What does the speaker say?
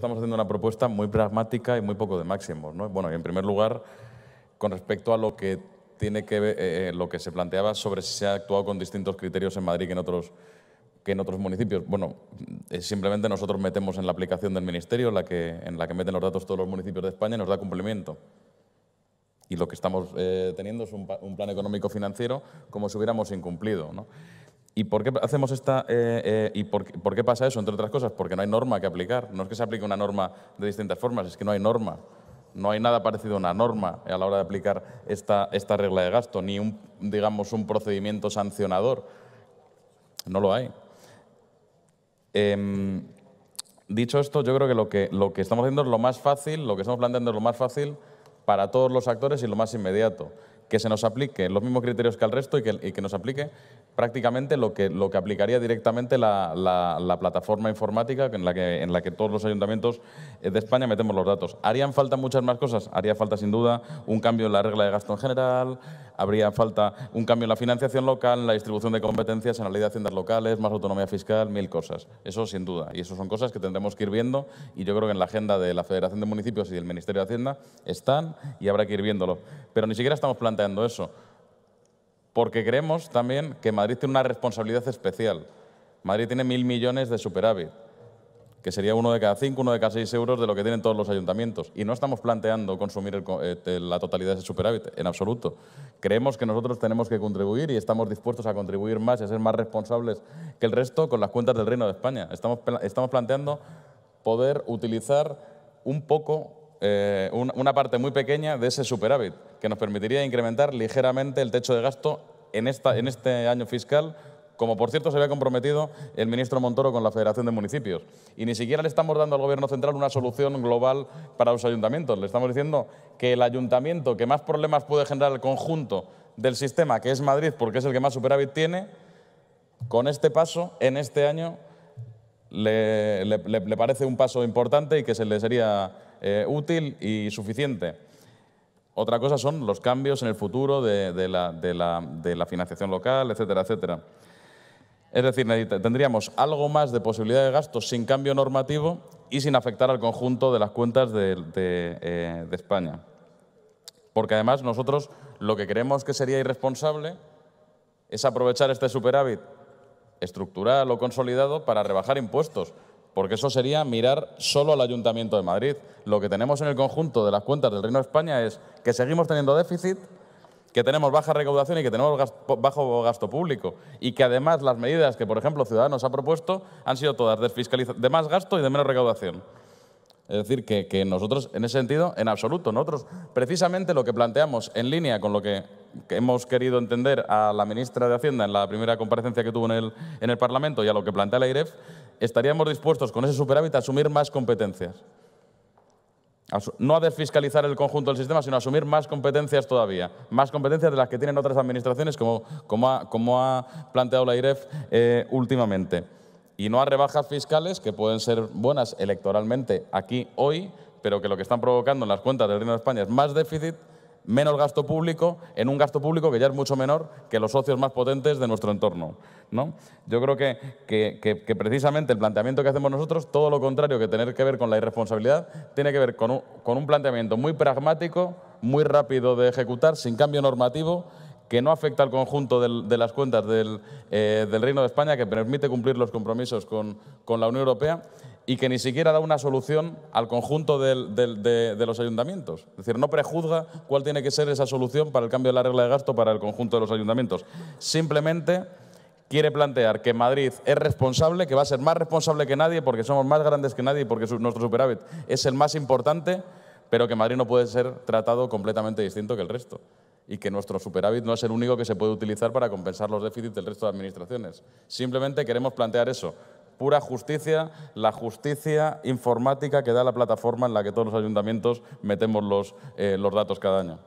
Estamos haciendo una propuesta muy pragmática y muy poco de máximos. ¿no? Bueno, en primer lugar, con respecto a lo que, tiene que eh, eh, lo que se planteaba sobre si se ha actuado con distintos criterios en Madrid que en otros, que en otros municipios. Bueno, simplemente nosotros metemos en la aplicación del Ministerio, la que, en la que meten los datos todos los municipios de España, y nos da cumplimiento. Y lo que estamos eh, teniendo es un, un plan económico financiero como si hubiéramos incumplido. ¿no? ¿Y por qué hacemos esta eh, eh, y por, qué pasa eso? Entre otras cosas, porque no hay norma que aplicar. No es que se aplique una norma de distintas formas, es que no hay norma. No hay nada parecido a una norma a la hora de aplicar esta, esta regla de gasto, ni un, digamos, un procedimiento sancionador. No lo hay. Em, dicho esto, yo creo que lo, que lo que estamos haciendo es lo más fácil, lo que estamos planteando es lo más fácil para todos los actores y lo más inmediato que se nos aplique los mismos criterios que al resto y que, que nos aplique prácticamente lo que, lo que aplicaría directamente la, la, plataforma informática en la, que, en la que todos los ayuntamientos eh, de España metemos los datos. ¿Harían falta muchas más cosas? Haría falta, sin duda, un cambio en la regla de gasto en general, habría falta un cambio en la financiación local, en la distribución de competencias, en la ley de haciendas locales, más autonomía fiscal, mil cosas. Eso, sin duda. Y eso son cosas que tendremos que ir viendo y yo creo que en la agenda de la Federación de Municipios y del Ministerio de Hacienda están y habrá que ir viéndolo. Pero ni siquiera estamos planteando eso. Porque creemos también que Madrid tiene una responsabilidad especial. Madrid tiene mil millones de superávit, que sería uno de cada cinco, uno de cada seis euros de lo que tienen todos los ayuntamientos. Y no estamos planteando consumir este, la totalidad de ese superávit, en absoluto. Creemos que nosotros tenemos que contribuir y estamos dispuestos a contribuir más y a ser más responsables que el resto con las cuentas del Reino de España. Estamos, estamos planteando poder utilizar un poco eh, una parte muy pequeña de ese superávit, que nos permitiría incrementar ligeramente el techo de gasto en, esta, en este año fiscal como por cierto se había comprometido el ministro Montoro con la Federación de Municipios. Y ni siquiera le estamos dando al Gobierno central una solución global para los ayuntamientos. Le estamos diciendo que el ayuntamiento que más problemas puede generar el conjunto del sistema, que es Madrid, porque es el que más superávit tiene, con este paso, en este año, le, le parece un paso importante y que se le sería eh, útil y suficiente. Otra cosa son los cambios en el futuro de, la, financiación local, etcétera, etcétera. Es decir, tendríamos algo más de posibilidad de gasto sin cambio normativo y sin afectar al conjunto de las cuentas eh, de España. Porque además nosotros lo que creemos que sería irresponsable es aprovechar este superávit estructural o consolidado para rebajar impuestos porque eso sería mirar solo al Ayuntamiento de Madrid. Lo que tenemos en el conjunto de las cuentas del Reino de España es que seguimos teniendo déficit, que tenemos baja recaudación y que tenemos bajo gasto público. Y que además las medidas que, por ejemplo, Ciudadanos ha propuesto han sido todas de, más gasto y de menos recaudación. Es decir, que, nosotros, en ese sentido, en absoluto, nosotros precisamente lo que planteamos en línea con lo que, hemos querido entender a la ministra de Hacienda en la primera comparecencia que tuvo en el, en el Parlamento y a lo que plantea la IREF, estaríamos dispuestos con ese superávit a asumir más competencias. No a desfiscalizar el conjunto del sistema, sino a asumir más competencias todavía. Más competencias de las que tienen otras administraciones, como, como, ha, planteado la IREF eh, últimamente. Y no a rebajas fiscales, que pueden ser buenas electoralmente aquí hoy, pero que lo que están provocando en las cuentas del Reino de España es más déficit menos gasto público en un gasto público que ya es mucho menor que los socios más potentes de nuestro entorno. ¿no? Yo creo que, que, precisamente el planteamiento que hacemos nosotros, todo lo contrario que tener que ver con la irresponsabilidad, tiene que ver con un, planteamiento muy pragmático, muy rápido de ejecutar, sin cambio normativo que no afecta al conjunto de las cuentas eh, del, Reino de España, que permite cumplir los compromisos con, con la Unión Europea y que ni siquiera da una solución al conjunto de, los ayuntamientos. Es decir, no prejuzga cuál tiene que ser esa solución para el cambio de la regla de gasto para el conjunto de los ayuntamientos. Simplemente quiere plantear que Madrid es responsable, que va a ser más responsable que nadie porque somos más grandes que nadie, y porque nuestro superávit es el más importante, pero que Madrid no puede ser tratado completamente distinto que el resto y que nuestro superávit no es el único que se puede utilizar para compensar los déficits del resto de administraciones. Simplemente queremos plantear eso, pura justicia, la justicia informática que da la plataforma en la que todos los ayuntamientos metemos los, eh, los datos cada año.